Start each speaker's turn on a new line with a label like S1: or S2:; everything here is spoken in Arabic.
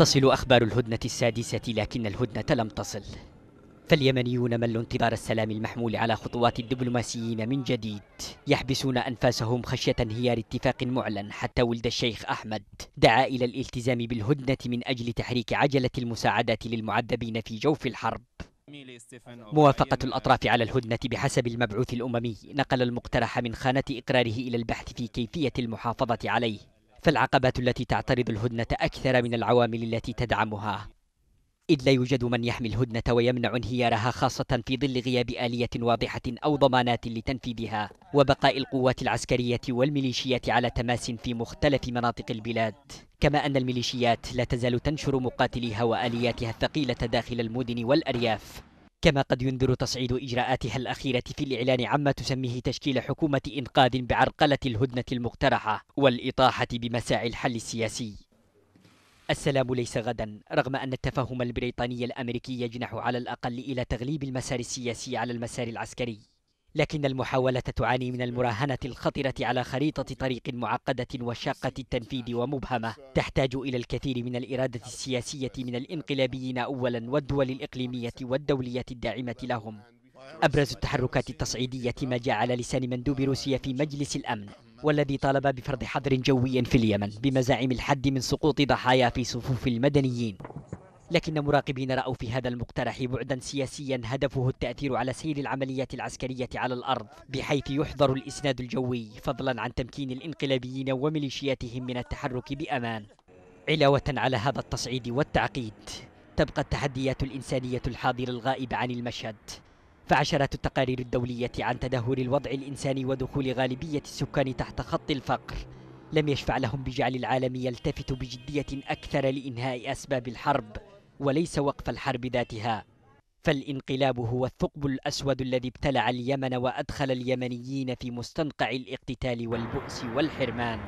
S1: تصل أخبار الهدنة السادسة لكن الهدنة لم تصل فاليمنيون ملوا انتظار السلام المحمول على خطوات الدبلوماسيين من جديد يحبسون أنفاسهم خشية انهيار اتفاق معلن حتى ولد الشيخ أحمد دعا إلى الالتزام بالهدنة من أجل تحريك عجلة المساعدات للمعذبين في جوف الحرب موافقة الأطراف على الهدنة بحسب المبعوث الأممي نقل المقترح من خانة إقراره إلى البحث في كيفية المحافظة عليه فالعقبات التي تعترض الهدنة أكثر من العوامل التي تدعمها إذ لا يوجد من يحمي الهدنة ويمنع انهيارها خاصة في ظل غياب آلية واضحة أو ضمانات لتنفيذها وبقاء القوات العسكرية والميليشيات على تماس في مختلف مناطق البلاد كما أن الميليشيات لا تزال تنشر مقاتليها وآلياتها الثقيلة داخل المدن والأرياف كما قد ينذر تصعيد إجراءاتها الأخيرة في الإعلان عما تسميه تشكيل حكومة إنقاذ بعرقلة الهدنة المقترحة والإطاحة بمساعي الحل السياسي السلام ليس غدا رغم أن التفاهم البريطاني الأمريكي يجنح على الأقل إلى تغليب المسار السياسي على المسار العسكري لكن المحاولة تعاني من المراهنة الخطرة على خريطة طريق معقدة وشاقة التنفيذ ومبهمة تحتاج إلى الكثير من الإرادة السياسية من الإنقلابيين أولا والدول الإقليمية والدولية الداعمة لهم أبرز التحركات التصعيدية ما جاء على لسان مندوب روسيا في مجلس الأمن والذي طالب بفرض حظر جوي في اليمن بمزاعم الحد من سقوط ضحايا في صفوف المدنيين لكن مراقبين رأوا في هذا المقترح بعدا سياسيا هدفه التأثير على سير العمليات العسكرية على الأرض بحيث يحظر الإسناد الجوي فضلا عن تمكين الإنقلابيين وميليشياتهم من التحرك بأمان علاوة على هذا التصعيد والتعقيد تبقى التحديات الإنسانية الحاضرة الغائبة عن المشهد فعشرات التقارير الدولية عن تدهور الوضع الإنساني ودخول غالبية السكان تحت خط الفقر لم يشفع لهم بجعل العالم يلتفت بجدية أكثر لإنهاء أسباب الحرب وليس وقف الحرب ذاتها فالانقلاب هو الثقب الأسود الذي ابتلع اليمن وأدخل اليمنيين في مستنقع الاقتتال والبؤس والحرمان